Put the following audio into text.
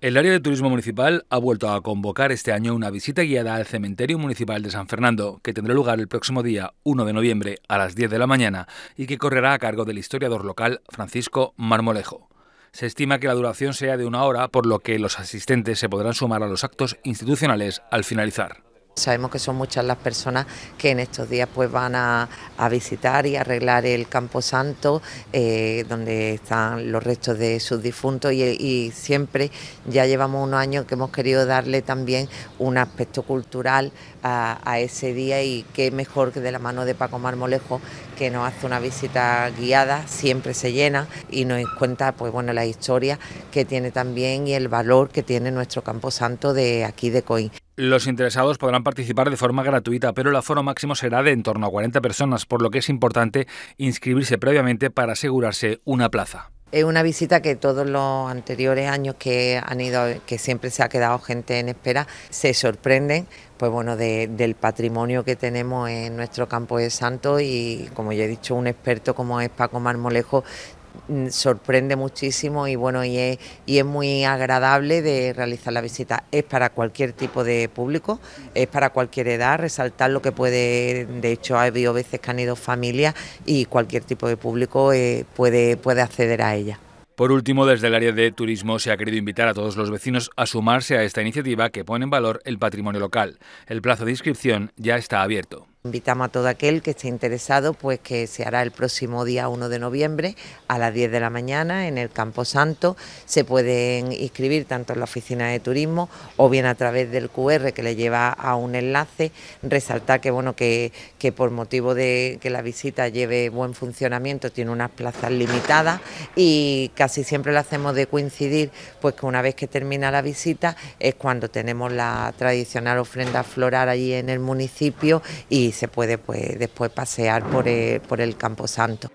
El área de turismo municipal ha vuelto a convocar este año una visita guiada al cementerio municipal de San Fernando, que tendrá lugar el próximo día 1 de noviembre a las 10 de la mañana y que correrá a cargo del historiador local Francisco Marmolejo. Se estima que la duración sea de una hora, por lo que los asistentes se podrán sumar a los actos institucionales al finalizar. Sabemos que son muchas las personas que en estos días pues van a, visitar y arreglar el Campo Santo... Eh, donde están los restos de sus difuntos y, siempre ya llevamos unos años que hemos querido darle también un aspecto cultural a, ese día y qué mejor que de la mano de Paco Marmolejo que nos hace una visita guiada, siempre se llena y nos cuenta pues bueno la historia que tiene también y el valor que tiene nuestro Campo Santo de aquí de Coín. Los interesados podrán participar de forma gratuita, pero el aforo máximo será de en torno a 40 personas, por lo que es importante inscribirse previamente para asegurarse una plaza. Es una visita que todos los anteriores años que han ido, que siempre se ha quedado gente en espera, se sorprenden, pues bueno, del patrimonio que tenemos en nuestro campo de Santo y como ya he dicho, un experto como es Paco Marmolejo Mm, sorprende muchísimo y bueno y es, muy agradable de realizar la visita. Es para cualquier tipo de público, es para cualquier edad, resaltar lo que puede, de hecho ha habido veces que han ido familias y cualquier tipo de público eh, puede acceder a ella. Por último, desde el área de turismo se ha querido invitar a todos los vecinos a sumarse a esta iniciativa que pone en valor el patrimonio local. El plazo de inscripción ya está abierto. Invitamos a todo aquel que esté interesado, pues que se hará el próximo día 1 de noviembre a las 10 de la mañana en el Campo Santo. Se pueden inscribir tanto en la oficina de turismo o bien a través del QR que le lleva a un enlace. Resaltar que, bueno, que, por motivo de que la visita lleve buen funcionamiento, tiene unas plazas limitadas y casi siempre lo hacemos de coincidir, pues que una vez que termina la visita es cuando tenemos la tradicional ofrenda floral allí en el municipio y se puede pues, después pasear por el, por el Camposanto.